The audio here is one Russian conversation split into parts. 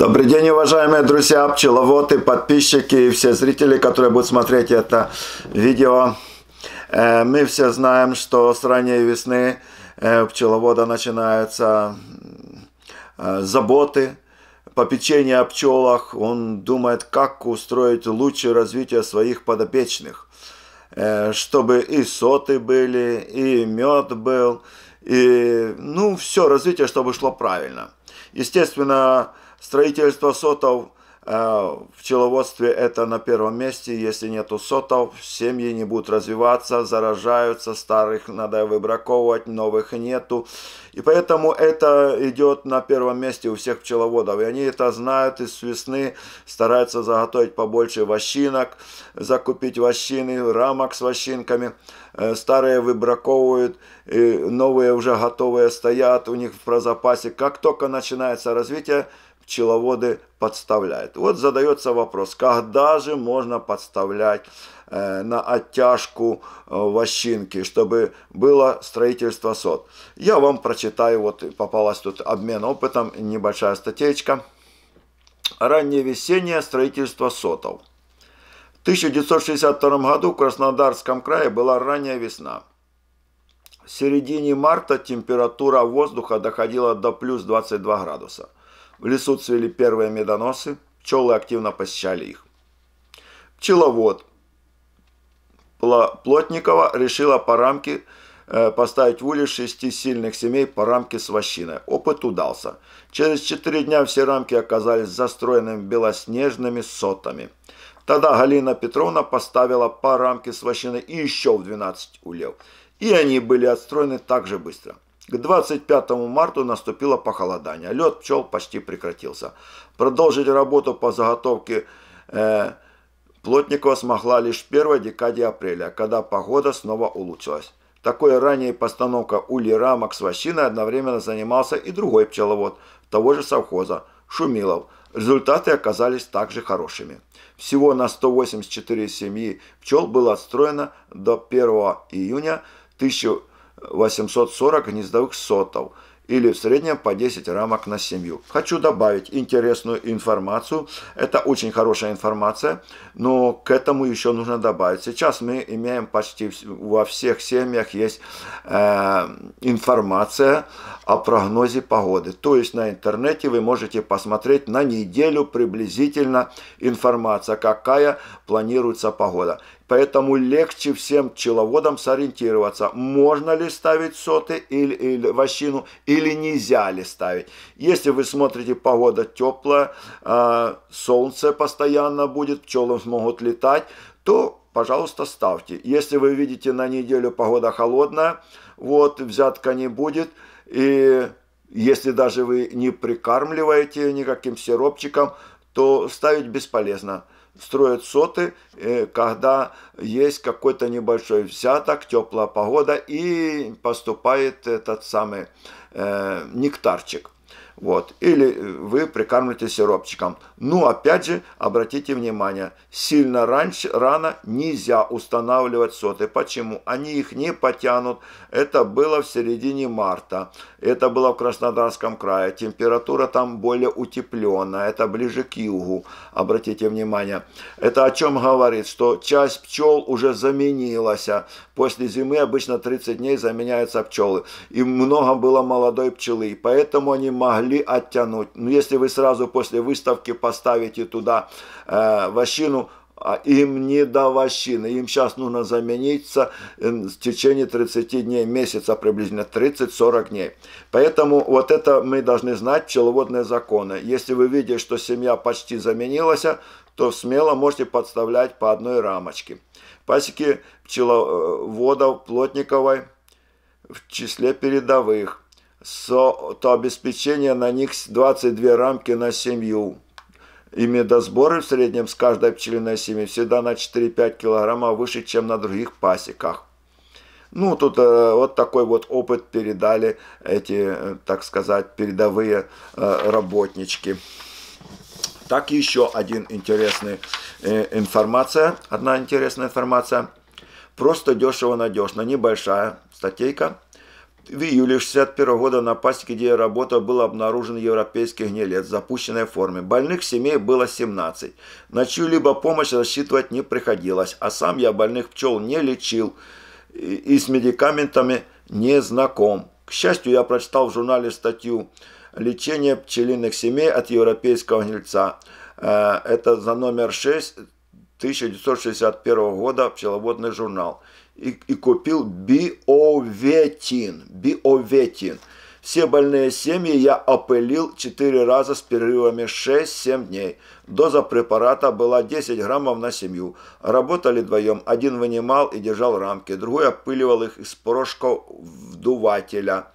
Добрый день, уважаемые друзья, пчеловоды, подписчики и все зрители, которые будут смотреть это видео. Э, мы все знаем, что с ранней весны э, у пчеловода начинаются э, заботы, попечение о пчелах. Он думает, как устроить лучшее развитие своих подопечных, чтобы и соты были, и мед был, и ну все развитие, чтобы шло правильно. Естественно, Строительство сотов э, в пчеловодстве это на первом месте. Если нету сотов, семьи не будут развиваться, заражаются, старых надо выбраковывать, новых нету. И поэтому это идет на первом месте у всех пчеловодов. И они это знают из весны, стараются заготовить побольше вощинок, закупить вощины, рамок с вощинками. Э, старые выбраковывают, новые уже готовые стоят, у них в прозапасе. Как только начинается развитие, пчеловоды подставляют. Вот задается вопрос, когда же можно подставлять э, на оттяжку э, вощинки, чтобы было строительство сот. Я вам прочитаю, вот попалась тут обмен опытом, небольшая статейка. Ранневесеннее строительство сотов. В 1962 году в Краснодарском крае была ранняя весна. В середине марта температура воздуха доходила до плюс 22 градуса – в лесу цвели первые медоносы, пчелы активно посещали их. Пчеловод Плотникова решила по рамке э, поставить в улей шести сильных семей по рамке с вощиной. Опыт удался. Через четыре дня все рамки оказались застроенными белоснежными сотами. Тогда Галина Петровна поставила по рамке с вощиной еще в 12 улев. И они были отстроены так же быстро. К 25 марта наступило похолодание. Лед пчел почти прекратился. Продолжить работу по заготовке э, Плотникова смогла лишь в первой декаде апреля, когда погода снова улучшилась. Такой ранней постановка ульи рамок с вощиной одновременно занимался и другой пчеловод, того же совхоза, Шумилов. Результаты оказались также хорошими. Всего на 184 семьи пчел было отстроено до 1 июня 1000 840 гнездовых сотов или в среднем по 10 рамок на семью. Хочу добавить интересную информацию. Это очень хорошая информация, но к этому еще нужно добавить. Сейчас мы имеем почти во всех семьях есть э, информация о прогнозе погоды. То есть на интернете вы можете посмотреть на неделю приблизительно информация, какая планируется погода. Поэтому легче всем пчеловодам сориентироваться, можно ли ставить соты или, или вощину, или нельзя ли ставить. Если вы смотрите, погода теплая, э, солнце постоянно будет, пчелы смогут летать, то, пожалуйста, ставьте. Если вы видите на неделю погода холодная, вот, взятка не будет, и если даже вы не прикармливаете никаким сиропчиком, то ставить бесполезно строят соты, э, когда есть какой-то небольшой взяток, теплая погода и поступает этот самый э, нектарчик. Вот. Или э, вы прикармливаете сиропчиком. Ну, опять же, обратите внимание, сильно раньше, рано нельзя устанавливать соты. Почему? Они их не потянут. Это было в середине марта. Это было в Краснодарском крае. Температура там более утепленная. Это ближе к югу. Обратите внимание. Это о чем говорит? Что часть пчел уже заменилась. После зимы обычно 30 дней заменяются пчелы. И много было молодой пчелы. Поэтому они могли могли оттянуть. Но ну, если вы сразу после выставки поставите туда э, вощину, а, им не до вощины, им сейчас нужно замениться э, в течение 30 дней, месяца приблизительно, 30-40 дней. Поэтому вот это мы должны знать, пчеловодные законы. Если вы видите, что семья почти заменилась, то смело можете подставлять по одной рамочке. Пасеки пчеловодов э, Плотниковой в числе передовых – со, то обеспечение на них 22 рамки на семью. И медосборы в среднем с каждой пчелиной семьи всегда на 4-5 килограмма выше, чем на других пасеках. Ну, тут э, вот такой вот опыт передали эти, э, так сказать, передовые э, работнички. Так, еще один интересный э, информация, одна интересная информация. Просто дешево-надежно, небольшая статейка. В июле 1961 года на пасеке, где я работал, был обнаружен европейский гнилец в запущенной форме. Больных семей было 17. На чью-либо помощь рассчитывать не приходилось, а сам я больных пчел не лечил и с медикаментами не знаком. К счастью, я прочитал в журнале статью «Лечение пчелиных семей от европейского гнильца». Э, это за номер 6 1961 года «Пчеловодный журнал» и, и купил биоветин. Биоветин. Все больные семьи я опылил 4 раза с перерывами 6-7 дней. Доза препарата была 10 граммов на семью. Работали вдвоем. Один вынимал и держал рамки, другой опыливал их из порошков вдувателя.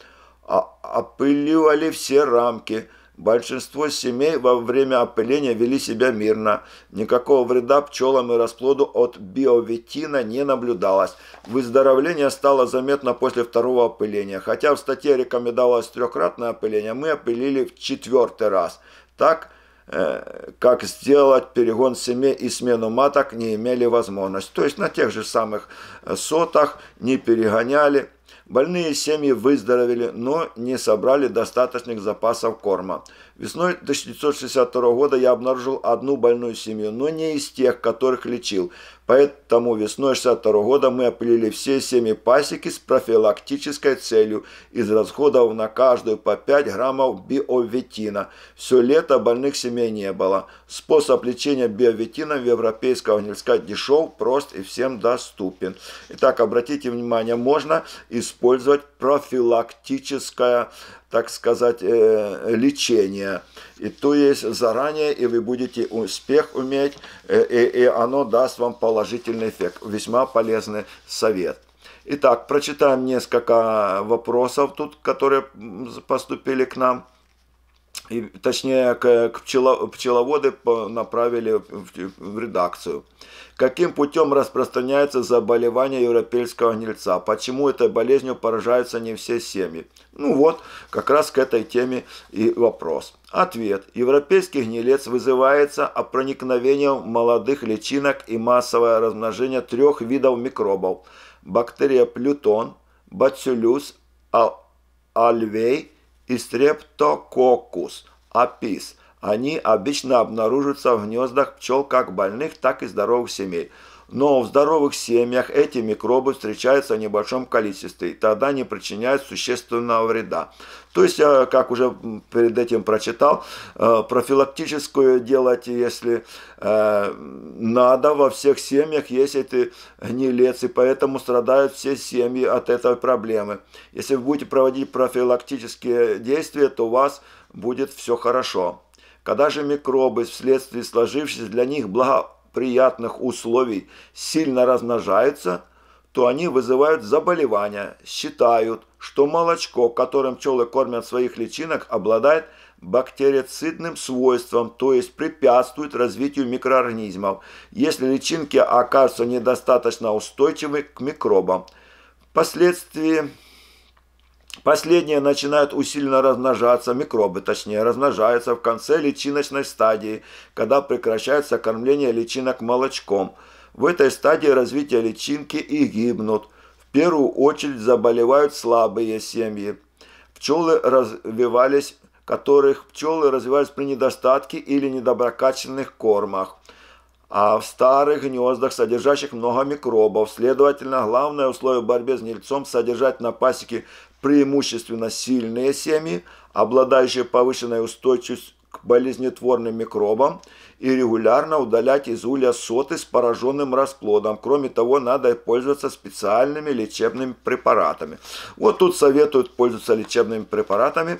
А опыливали все рамки. Большинство семей во время опыления вели себя мирно. Никакого вреда пчелам и расплоду от биоветина не наблюдалось. Выздоровление стало заметно после второго опыления. Хотя в статье рекомендовалось трехкратное опыление, мы опылили в четвертый раз. Так, э, как сделать перегон семей и смену маток не имели возможности. То есть на тех же самых э, сотах не перегоняли Больные семьи выздоровели, но не собрали достаточных запасов корма. Весной 1962 года я обнаружил одну больную семью, но не из тех, которых лечил. Поэтому весной 62 года мы опылили все семьи пасеки с профилактической целью, из расходов на каждую по 5 граммов биоветина. Все лето больных семей не было. Способ лечения биоветина в европейского гнильска дешев, прост и всем доступен. Итак, обратите внимание, можно использовать профилактическое так сказать, э, лечения. И то есть заранее, и вы будете успех уметь, э, и, и оно даст вам положительный эффект. Весьма полезный совет. Итак, прочитаем несколько вопросов тут, которые поступили к нам и, точнее, к, к пчело, пчеловоды направили в, в редакцию. Каким путем распространяется заболевание европейского гнильца? Почему этой болезнью поражаются не все семьи? Ну вот, как раз к этой теме и вопрос. Ответ. Европейский гнилец вызывается проникновением молодых личинок и массовое размножение трех видов микробов. Бактерия плютон, бацилюс, а, альвей и стрептококус апис. Они обычно обнаруживаются в гнездах пчел как больных, так и здоровых семей. Но в здоровых семьях эти микробы встречаются в небольшом количестве и тогда не причиняют существенного вреда. То есть, я, э, как уже перед этим прочитал, э, профилактическую делать, если э, надо, во всех семьях, есть эти не и поэтому страдают все семьи от этой проблемы. Если вы будете проводить профилактические действия, то у вас будет все хорошо. Когда же микробы вследствие сложившихся для них благо приятных условий сильно размножаются, то они вызывают заболевания. Считают, что молочко, которым пчелы кормят своих личинок, обладает бактерицидным свойством, то есть препятствует развитию микроорганизмов, если личинки окажутся недостаточно устойчивы к микробам. Впоследствии Последние начинают усиленно размножаться, микробы точнее размножаются в конце личиночной стадии, когда прекращается кормление личинок молочком. В этой стадии развития личинки и гибнут. В первую очередь заболевают слабые семьи. Пчелы развивались, которых пчелы развивались при недостатке или недоброкачественных кормах а в старых гнездах, содержащих много микробов. Следовательно, главное условие борьбы с гнильцом – содержать на пасеке преимущественно сильные семьи, обладающие повышенной устойчивостью к болезнетворным микробам и регулярно удалять из улья соты с пораженным расплодом. Кроме того, надо пользоваться специальными лечебными препаратами. Вот тут советуют пользоваться лечебными препаратами,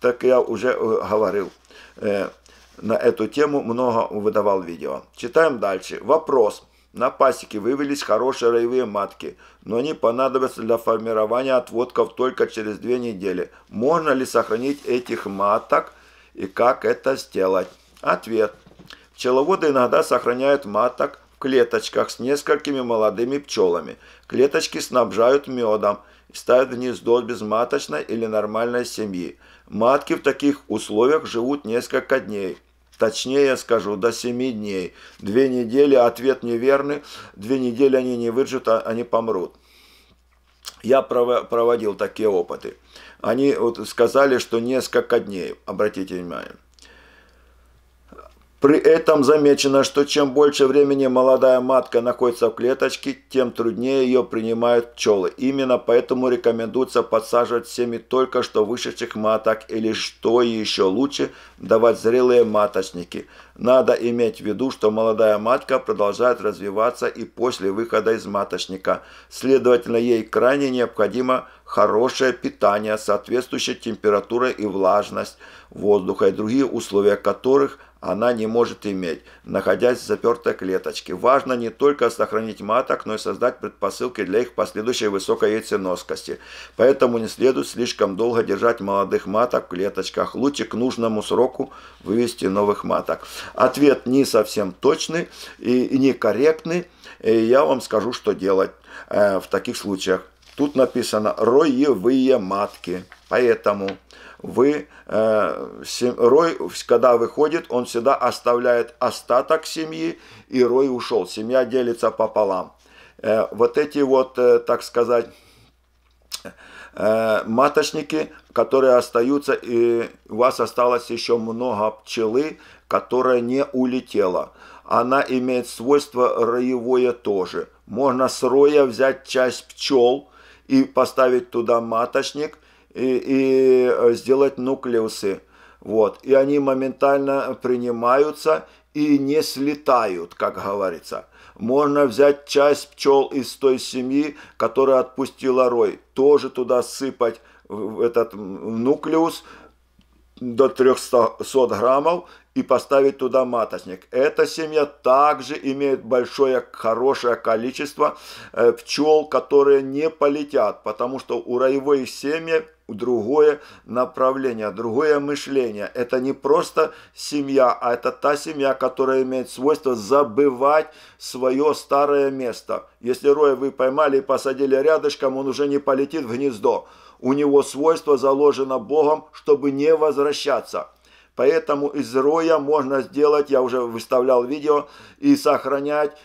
так я уже э, говорил. Э, на эту тему много выдавал видео. Читаем дальше. Вопрос. На пасеке вывелись хорошие роевые матки, но они понадобятся для формирования отводков только через две недели. Можно ли сохранить этих маток и как это сделать? Ответ. Пчеловоды иногда сохраняют маток в клеточках с несколькими молодыми пчелами. Клеточки снабжают медом и ставят гнездо безматочной или нормальной семьи. Матки в таких условиях живут несколько дней. Точнее скажу, до семи дней. Две недели ответ неверный, две недели они не выживут, а они помрут. Я проводил такие опыты. Они вот сказали, что несколько дней, обратите внимание. При этом замечено, что чем больше времени молодая матка находится в клеточке, тем труднее ее принимают пчелы. Именно поэтому рекомендуется подсаживать семьи только что вышедших маток или, что еще лучше, давать зрелые маточники. Надо иметь в виду, что молодая матка продолжает развиваться и после выхода из маточника. Следовательно, ей крайне необходимо хорошее питание, соответствующая температура и влажность воздуха и другие условия которых – она не может иметь, находясь в запертой клеточке. Важно не только сохранить маток, но и создать предпосылки для их последующей высокой яйценоскости. Поэтому не следует слишком долго держать молодых маток в клеточках. Лучше к нужному сроку вывести новых маток. Ответ не совсем точный и некорректный. И я вам скажу, что делать э, в таких случаях. Тут написано «роевые матки». Поэтому вы, э, Рой, когда выходит, он всегда оставляет остаток семьи, и Рой ушел. Семья делится пополам. Э, вот эти вот, э, так сказать, э, маточники, которые остаются, и у вас осталось еще много пчелы, которая не улетела. Она имеет свойство роевое тоже. Можно с роя взять часть пчел и поставить туда маточник – и, и э, сделать нуклеусы. Вот. И они моментально принимаются и не слетают, как говорится. Можно взять часть пчел из той семьи, которая отпустила рой, тоже туда сыпать в этот нуклеус до 300 граммов и поставить туда маточник. Эта семья также имеет большое, хорошее количество э, пчел, которые не полетят, потому что у роевой семьи другое направление, другое мышление. Это не просто семья, а это та семья, которая имеет свойство забывать свое старое место. Если роя вы поймали и посадили рядышком, он уже не полетит в гнездо. У него свойство заложено Богом, чтобы не возвращаться. Поэтому из роя можно сделать, я уже выставлял видео, и сохранять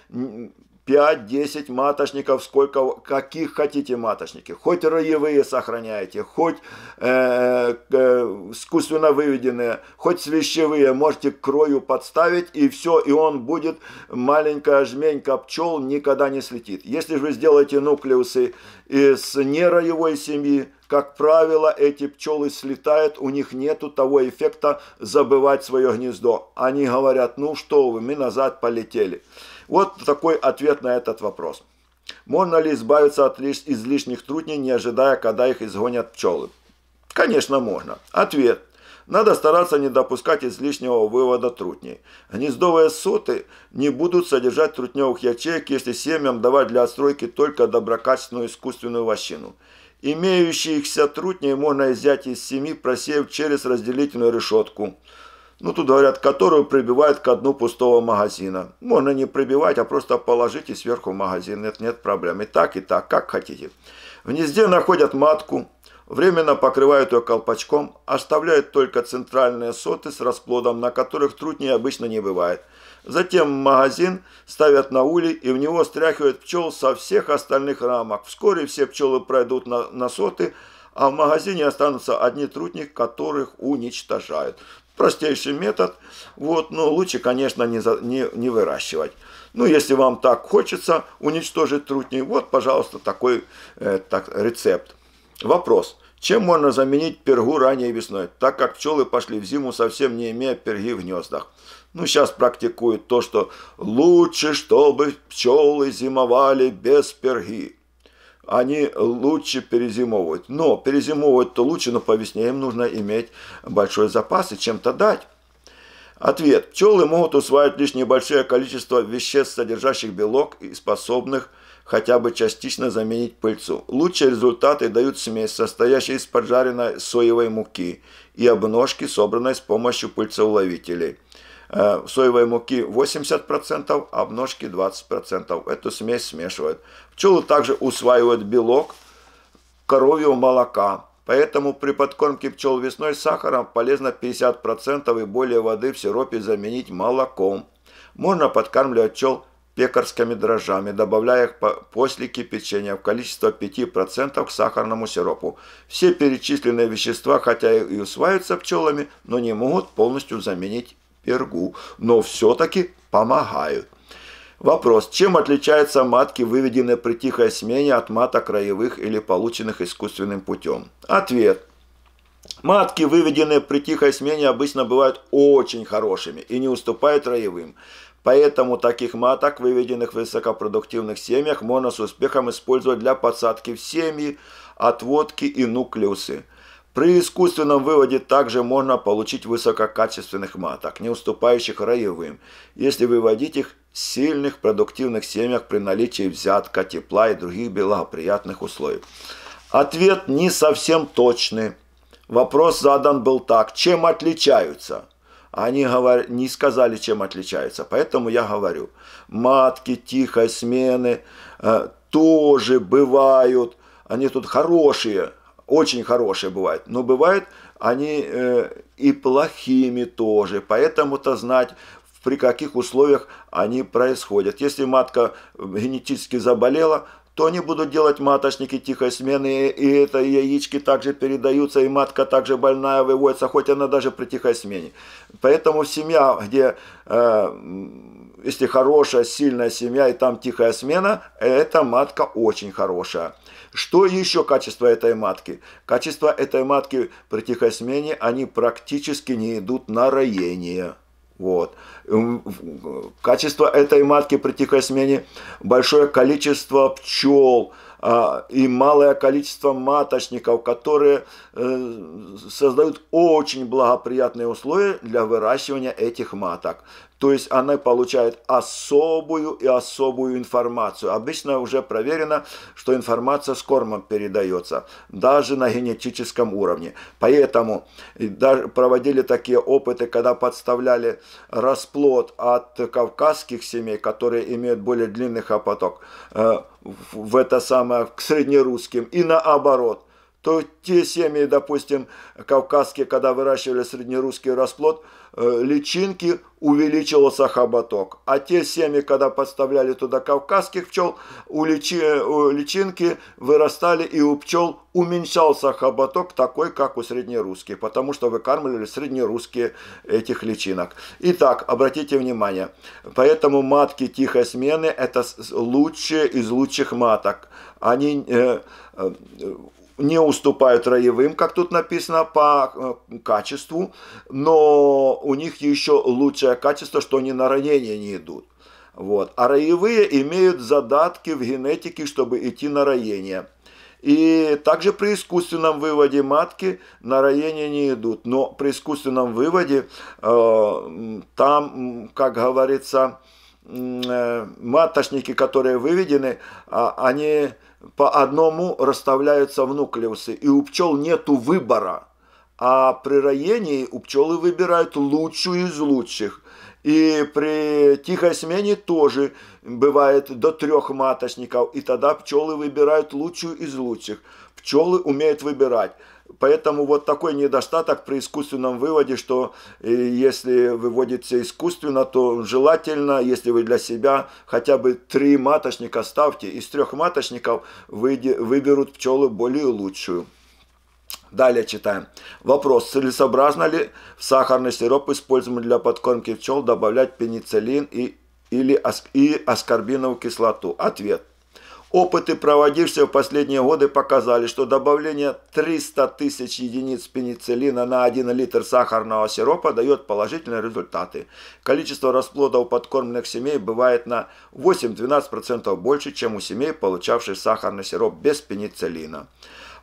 5-10 маточников, сколько, каких хотите маточники. Хоть роевые сохраняйте, хоть э, э, искусственно выведенные, хоть свящевые. Можете крою подставить и все, и он будет маленькая жменька пчел никогда не слетит. Если же вы сделаете нуклеусы из нероевой семьи, как правило, эти пчелы слетают, у них нету того эффекта забывать свое гнездо. Они говорят, ну что вы, мы назад полетели. Вот такой ответ на этот вопрос. Можно ли избавиться от лиш... излишних трудней, не ожидая, когда их изгонят пчелы? Конечно, можно. Ответ. Надо стараться не допускать излишнего вывода трутней. Гнездовые соты не будут содержать трутневых ячеек, если семьям давать для отстройки только доброкачественную искусственную вощину. Имеющиеся трутней можно изъять из семи просеяв через разделительную решетку – ну, тут говорят, которую прибивают к дну пустого магазина. Можно не прибивать, а просто положите сверху магазин, нет, нет проблем. И так, и так, как хотите. В гнезде находят матку, временно покрывают ее колпачком, оставляют только центральные соты с расплодом, на которых труднее обычно не бывает. Затем магазин ставят на улей и в него стряхивают пчел со всех остальных рамок. Вскоре все пчелы пройдут на, на соты, а в магазине останутся одни трутни, которых уничтожают. Простейший метод, вот, но лучше, конечно, не, за, не, не выращивать. Ну, если вам так хочется уничтожить трутни, вот, пожалуйста, такой э, так, рецепт. Вопрос. Чем можно заменить пергу ранее весной, так как пчелы пошли в зиму, совсем не имея перги в гнездах? Ну, сейчас практикуют то, что лучше, чтобы пчелы зимовали без перги они лучше перезимовывают. Но перезимовывать-то лучше, но по весне им нужно иметь большой запас и чем-то дать. Ответ. Пчелы могут усваивать лишь небольшое количество веществ, содержащих белок и способных хотя бы частично заменить пыльцу. Лучшие результаты дают смесь, состоящая из поджаренной соевой муки и обножки, собранной с помощью пыльцеуловителей. Э, соевой муки 80%, а обножки 20%. Эту смесь смешивают. Пчелы также усваивают белок коровьего молока. Поэтому при подкормке пчел весной сахаром полезно 50% и более воды в сиропе заменить молоком. Можно подкармливать пчел пекарскими дрожжами, добавляя их после кипячения в количество 5% к сахарному сиропу. Все перечисленные вещества, хотя и усваиваются пчелами, но не могут полностью заменить пергу, но все-таки помогают. Вопрос. Чем отличаются матки, выведенные при тихой смене, от маток краевых или полученных искусственным путем? Ответ. Матки, выведенные при тихой смене, обычно бывают очень хорошими и не уступают роевым. Поэтому таких маток, выведенных в высокопродуктивных семьях, можно с успехом использовать для подсадки в семьи, отводки и нуклеусы – при искусственном выводе также можно получить высококачественных маток, не уступающих роевым, если выводить их в сильных продуктивных семьях при наличии взятка, тепла и других благоприятных условий. Ответ не совсем точный. Вопрос задан был так, чем отличаются? Они говор... не сказали, чем отличаются, поэтому я говорю. Матки тихой смены э, тоже бывают, они тут хорошие, очень хорошие бывают, но бывают они э, и плохими тоже. Поэтому-то знать, при каких условиях они происходят. Если матка э, генетически заболела, то они будут делать маточники тихой смены, и это яички также передаются, и матка также больная выводится, хоть она даже при тихой смене. Поэтому семья, где, э, если хорошая, сильная семья, и там тихая смена, эта матка очень хорошая. Что еще качество этой матки? Качество этой матки при тихой смене, они практически не идут на роение. Вот. Качество этой матки при тихой смене большое количество пчел а, и малое количество маточников, которые э, создают очень благоприятные условия для выращивания этих маток. То есть она получает особую и особую информацию. Обычно уже проверено, что информация с кормом передается, даже на генетическом уровне. Поэтому проводили такие опыты, когда подставляли расплод от кавказских семей, которые имеют более длинный хапоток, э, в это самое, к среднерусским, и наоборот – то те семьи, допустим, кавказские, когда выращивали среднерусский расплод – Э, личинки увеличился хоботок. А те семьи, когда подставляли туда кавказских пчел, у, личи, у личинки вырастали и у пчел уменьшался хоботок, такой, как у среднерусских, потому что выкармливали среднерусские этих личинок. Итак, обратите внимание, поэтому матки тихой смены – это лучшие из лучших маток. Они э, э не уступают роевым, как тут написано, по э, качеству, но у них еще лучшее качество, что они на ранение не идут. Вот. А роевые имеют задатки в генетике, чтобы идти на роение. И также при искусственном выводе матки на роение не идут. Но при искусственном выводе э, там, как говорится, э, маточники, которые выведены, а, они по одному расставляются в нуклеусы, и у пчел нету выбора. А при роении у пчелы выбирают лучшую из лучших. И при тихой смене тоже бывает до трех маточников, и тогда пчелы выбирают лучшую из лучших. Пчелы умеют выбирать. Поэтому вот такой недостаток при искусственном выводе, что э, если выводится искусственно, то желательно, если вы для себя хотя бы три маточника ставьте. Из трех маточников выберут пчелы более лучшую. Далее читаем. Вопрос. Целесообразно ли в сахарный сироп, используемый для подкормки пчел, добавлять пенициллин и, или и аскорбиновую кислоту? Ответ. Опыты, проводившиеся в последние годы, показали, что добавление 300 тысяч единиц пенициллина на 1 литр сахарного сиропа дает положительные результаты. Количество расплодов подкормленных семей бывает на 8-12% больше, чем у семей, получавших сахарный сироп без пенициллина.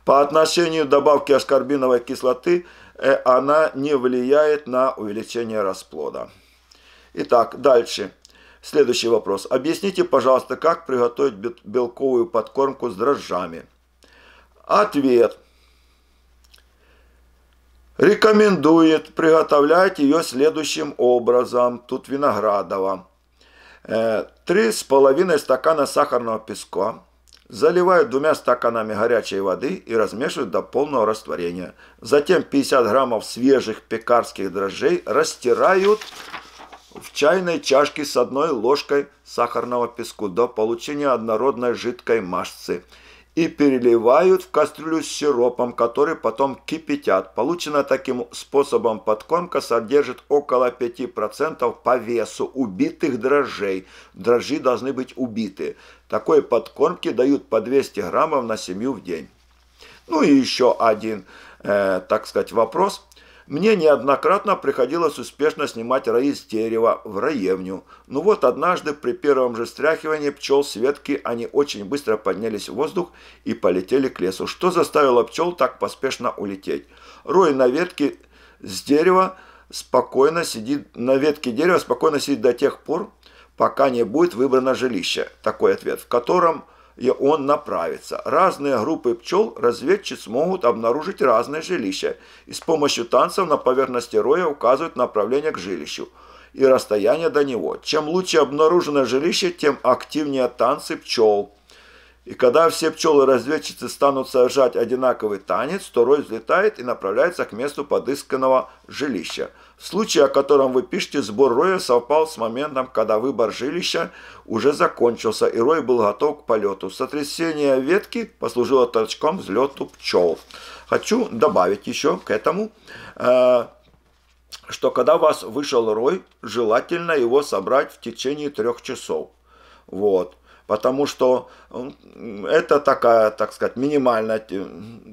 По отношению добавки аскорбиновой кислоты э, она не влияет на увеличение расплода. Итак, дальше. Следующий вопрос. Объясните, пожалуйста, как приготовить белковую подкормку с дрожжами? Ответ. Рекомендует приготовлять ее следующим образом. Тут виноградова. Э, половиной стакана сахарного песка. Заливают двумя стаканами горячей воды и размешивают до полного растворения. Затем 50 граммов свежих пекарских дрожжей растирают в чайной чашке с одной ложкой сахарного песку до получения однородной жидкой массы и переливают в кастрюлю с сиропом, который потом кипятят. Получено таким способом подкормка содержит около 5% по весу убитых дрожжей. Дрожжи должны быть убиты. Такой подкормки дают по 200 граммов на семью в день. Ну и еще один, э, так сказать, вопрос – мне неоднократно приходилось успешно снимать раи с дерева в раевню. Но ну вот однажды при первом же стряхивании пчел с ветки они очень быстро поднялись в воздух и полетели к лесу. Что заставило пчел так поспешно улететь? Рой на ветке с дерева спокойно сидит, на ветке дерева спокойно сидит до тех пор, пока не будет выбрано жилище. Такой ответ, в котором и он направится. Разные группы пчел разведчиц могут обнаружить разные жилища и с помощью танцев на поверхности роя указывают направление к жилищу и расстояние до него. Чем лучше обнаружено жилище, тем активнее танцы пчел. И когда все пчелы-разведчицы станут совершать одинаковый танец, то рой взлетает и направляется к месту подысканного жилища – Случай, о котором вы пишете, сбор Роя совпал с моментом, когда выбор жилища уже закончился, и Рой был готов к полету. Сотрясение ветки послужило толчком взлету пчел. Хочу добавить еще к этому, э, что когда у вас вышел Рой, желательно его собрать в течение трех часов. Вот потому что это такая, так сказать, минимальная.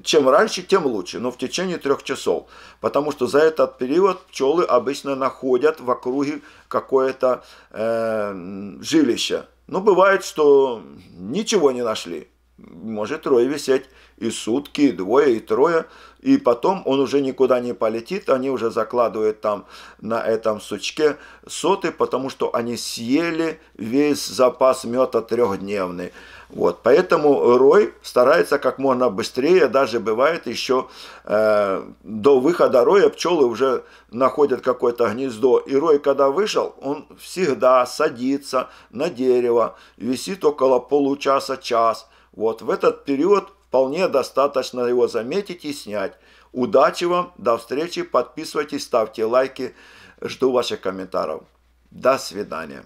Чем раньше, тем лучше, но в течение трех часов, потому что за этот период пчелы обычно находят в округе какое-то э, жилище. Но бывает, что ничего не нашли может трое висеть и сутки, и двое, и трое, и потом он уже никуда не полетит, они уже закладывают там на этом сучке соты, потому что они съели весь запас мета трехдневный. Вот, поэтому Рой старается как можно быстрее, даже бывает еще э, до выхода Роя пчелы уже находят какое-то гнездо, и Рой, когда вышел, он всегда садится на дерево, висит около получаса-час, вот в этот период вполне достаточно его заметить и снять. Удачи вам, до встречи, подписывайтесь, ставьте лайки, жду ваших комментариев. До свидания.